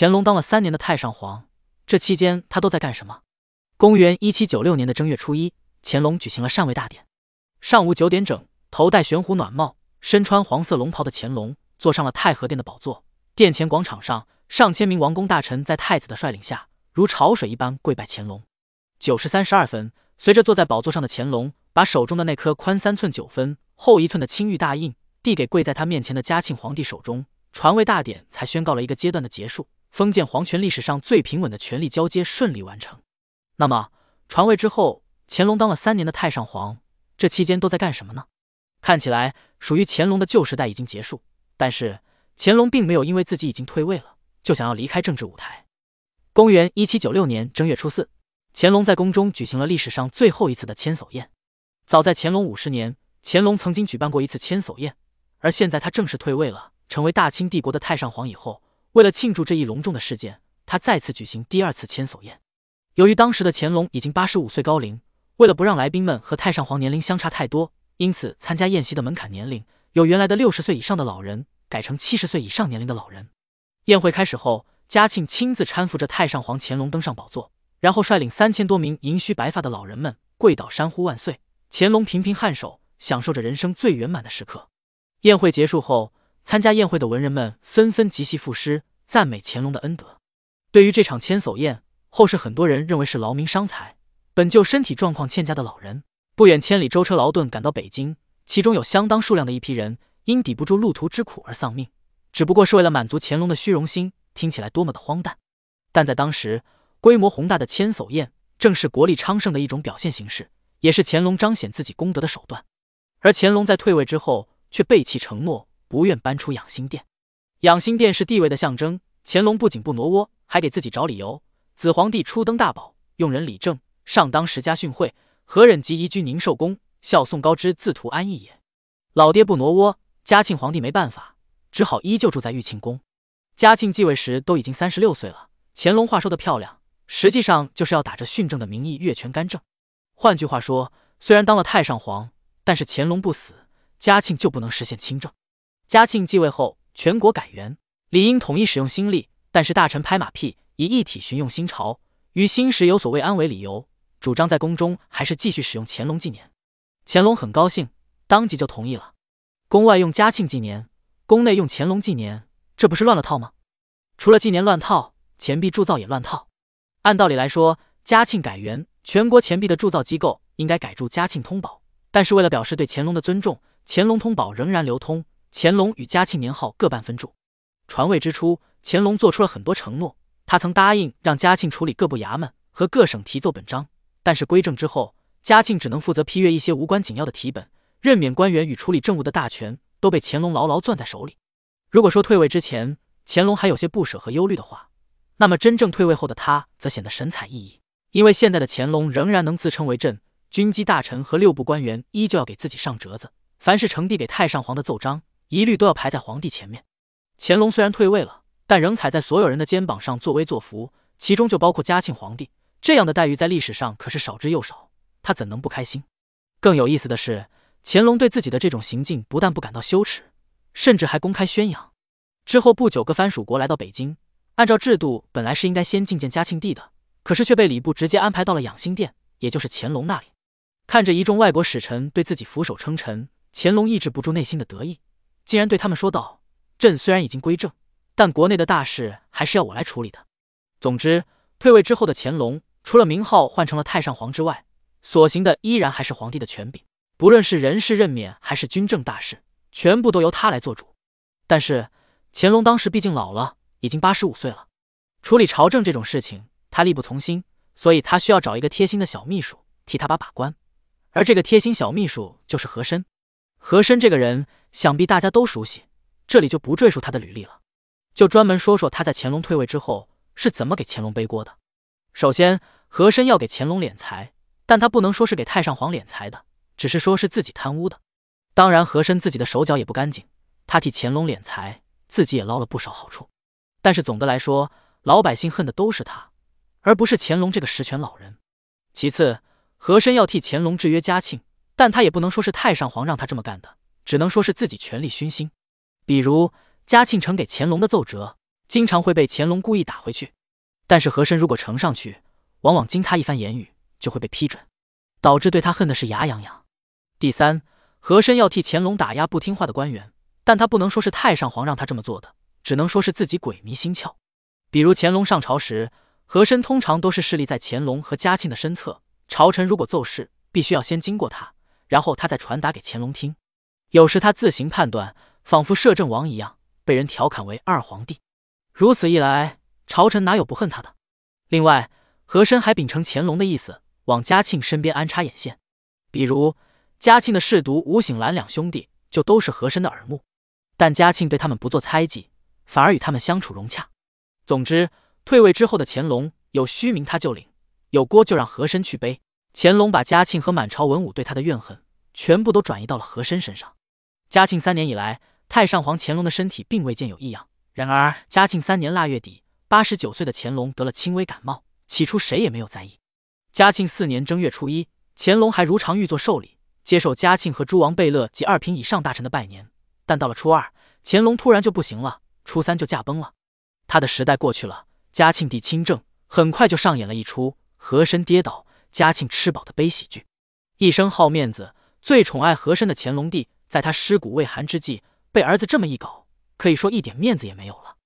乾隆当了三年的太上皇，这期间他都在干什么？公元一七九六年的正月初一，乾隆举行了禅位大典。上午九点整，头戴玄虎暖帽、身穿黄色龙袍的乾隆坐上了太和殿的宝座。殿前广场上，上千名王公大臣在太子的率领下，如潮水一般跪拜乾隆。九时三十二分，随着坐在宝座上的乾隆把手中的那颗宽三寸九分、厚一寸的青玉大印递给跪在他面前的嘉庆皇帝手中，传位大典才宣告了一个阶段的结束。封建皇权历史上最平稳的权力交接顺利完成。那么，传位之后，乾隆当了三年的太上皇，这期间都在干什么呢？看起来，属于乾隆的旧时代已经结束，但是乾隆并没有因为自己已经退位了，就想要离开政治舞台。公元一七九六年正月初四，乾隆在宫中举行了历史上最后一次的千叟宴。早在乾隆五十年，乾隆曾经举办过一次千叟宴，而现在他正式退位了，成为大清帝国的太上皇以后。为了庆祝这一隆重的事件，他再次举行第二次千叟宴。由于当时的乾隆已经八十五岁高龄，为了不让来宾们和太上皇年龄相差太多，因此参加宴席的门槛年龄由原来的六十岁以上的老人，改成七十岁以上年龄的老人。宴会开始后，嘉庆亲自搀扶着太上皇乾隆登上宝座，然后率领三千多名银须白发的老人们跪倒山呼万岁。乾隆频频颔首，享受着人生最圆满的时刻。宴会结束后。参加宴会的文人们纷纷即席赋诗，赞美乾隆的恩德。对于这场千叟宴，后世很多人认为是劳民伤财。本就身体状况欠佳的老人，不远千里舟车劳顿赶到北京，其中有相当数量的一批人因抵不住路途之苦而丧命。只不过是为了满足乾隆的虚荣心，听起来多么的荒诞。但在当时，规模宏大的千叟宴正是国力昌盛的一种表现形式，也是乾隆彰显自己功德的手段。而乾隆在退位之后，却背弃承诺。不愿搬出养心殿，养心殿是地位的象征。乾隆不仅不挪窝，还给自己找理由：子皇帝初登大宝，用人理政，上当时家训诲，何忍即移居宁寿宫，效宋高之自图安逸也。老爹不挪窝，嘉庆皇帝没办法，只好依旧住在玉庆宫。嘉庆继位时都已经三十六岁了。乾隆话说的漂亮，实际上就是要打着训政的名义越权干政。换句话说，虽然当了太上皇，但是乾隆不死，嘉庆就不能实现亲政。嘉庆继位后，全国改元，理应统一使用新历。但是大臣拍马屁，以一体循用新朝，于新时有所未安为理由，主张在宫中还是继续使用乾隆纪年。乾隆很高兴，当即就同意了。宫外用嘉庆纪年，宫内用乾隆纪年，这不是乱了套吗？除了纪年乱套，钱币铸造也乱套。按道理来说，嘉庆改元，全国钱币的铸造机构应该改铸嘉庆通宝，但是为了表示对乾隆的尊重，乾隆通宝仍然流通。乾隆与嘉庆年号各半分住，传位之初，乾隆做出了很多承诺，他曾答应让嘉庆处理各部衙门和各省题奏本章，但是归政之后，嘉庆只能负责批阅一些无关紧要的题本，任免官员与处理政务的大权都被乾隆牢牢攥在手里。如果说退位之前，乾隆还有些不舍和忧虑的话，那么真正退位后的他则显得神采奕奕，因为现在的乾隆仍然能自称为朕，军机大臣和六部官员依旧要给自己上折子，凡是呈递给太上皇的奏章。一律都要排在皇帝前面。乾隆虽然退位了，但仍踩在所有人的肩膀上作威作福，其中就包括嘉庆皇帝。这样的待遇在历史上可是少之又少，他怎能不开心？更有意思的是，乾隆对自己的这种行径不但不感到羞耻，甚至还公开宣扬。之后不久，各藩属国来到北京，按照制度本来是应该先觐见嘉庆帝的，可是却被礼部直接安排到了养心殿，也就是乾隆那里。看着一众外国使臣对自己俯首称臣，乾隆抑制不住内心的得意。竟然对他们说道：“朕虽然已经归政，但国内的大事还是要我来处理的。总之，退位之后的乾隆，除了名号换成了太上皇之外，所行的依然还是皇帝的权柄。不论是人事任免，还是军政大事，全部都由他来做主。但是乾隆当时毕竟老了，已经八十五岁了，处理朝政这种事情，他力不从心，所以他需要找一个贴心的小秘书替他把把关。而这个贴心小秘书就是和珅。和珅这个人。”想必大家都熟悉，这里就不赘述他的履历了，就专门说说他在乾隆退位之后是怎么给乾隆背锅的。首先，和珅要给乾隆敛财，但他不能说是给太上皇敛财的，只是说是自己贪污的。当然，和珅自己的手脚也不干净，他替乾隆敛财，自己也捞了不少好处。但是总的来说，老百姓恨的都是他，而不是乾隆这个实权老人。其次，和珅要替乾隆制约嘉庆，但他也不能说是太上皇让他这么干的。只能说是自己权力熏心，比如嘉庆呈给乾隆的奏折，经常会被乾隆故意打回去；但是和珅如果呈上去，往往经他一番言语就会被批准，导致对他恨的是牙痒痒。第三，和珅要替乾隆打压不听话的官员，但他不能说是太上皇让他这么做的，只能说是自己鬼迷心窍。比如乾隆上朝时，和珅通常都是势力在乾隆和嘉庆的身侧，朝臣如果奏事，必须要先经过他，然后他再传达给乾隆听。有时他自行判断，仿佛摄政王一样，被人调侃为二皇帝。如此一来，朝臣哪有不恨他的？另外，和珅还秉承乾隆的意思，往嘉庆身边安插眼线，比如嘉庆的侍读吴醒兰两兄弟，就都是和珅的耳目。但嘉庆对他们不做猜忌，反而与他们相处融洽。总之，退位之后的乾隆，有虚名他就领，有锅就让和珅去背。乾隆把嘉庆和满朝文武对他的怨恨，全部都转移到了和珅身上。嘉庆三年以来，太上皇乾隆的身体并未见有异样。然而，嘉庆三年腊月底，八十九岁的乾隆得了轻微感冒，起初谁也没有在意。嘉庆四年正月初一，乾隆还如常御作寿礼，接受嘉庆和诸王贝勒及二品以上大臣的拜年。但到了初二，乾隆突然就不行了，初三就驾崩了。他的时代过去了，嘉庆帝亲政，很快就上演了一出和珅跌倒，嘉庆吃饱的悲喜剧。一生好面子、最宠爱和珅的乾隆帝。在他尸骨未寒之际，被儿子这么一搞，可以说一点面子也没有了。